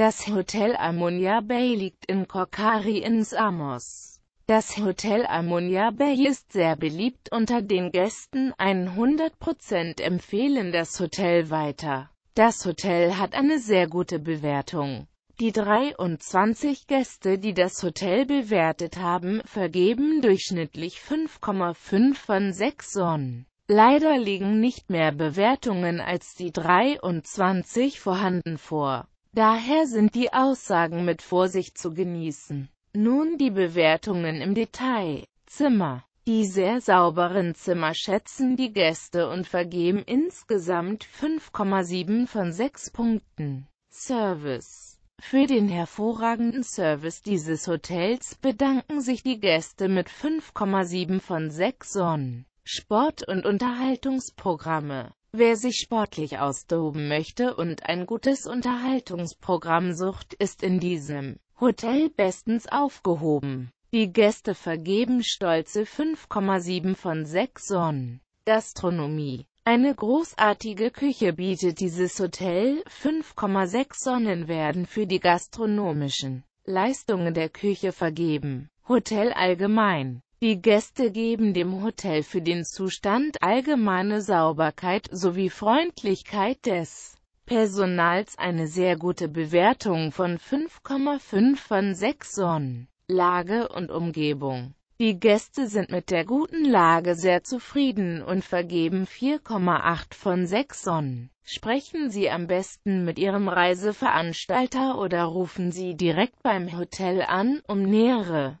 Das Hotel Ammonia Bay liegt in Kokkari in Samos. Das Hotel Ammonia Bay ist sehr beliebt unter den Gästen, 100% empfehlen das Hotel weiter. Das Hotel hat eine sehr gute Bewertung. Die 23 Gäste, die das Hotel bewertet haben, vergeben durchschnittlich 5,5 von 6 Sonnen. Leider liegen nicht mehr Bewertungen als die 23 vorhanden vor. Daher sind die Aussagen mit Vorsicht zu genießen. Nun die Bewertungen im Detail. Zimmer. Die sehr sauberen Zimmer schätzen die Gäste und vergeben insgesamt 5,7 von 6 Punkten. Service. Für den hervorragenden Service dieses Hotels bedanken sich die Gäste mit 5,7 von 6 Sonnen. Sport- und Unterhaltungsprogramme Wer sich sportlich austoben möchte und ein gutes Unterhaltungsprogramm sucht, ist in diesem Hotel bestens aufgehoben. Die Gäste vergeben stolze 5,7 von 6 Sonnen. Gastronomie eine großartige Küche bietet dieses Hotel, 5,6 Sonnen werden für die gastronomischen Leistungen der Küche vergeben. Hotel allgemein die Gäste geben dem Hotel für den Zustand allgemeine Sauberkeit sowie Freundlichkeit des Personals eine sehr gute Bewertung von 5,5 von 6 Sonnen. Lage und Umgebung. Die Gäste sind mit der guten Lage sehr zufrieden und vergeben 4,8 von 6 Sonnen. Sprechen Sie am besten mit Ihrem Reiseveranstalter oder rufen Sie direkt beim Hotel an, um nähere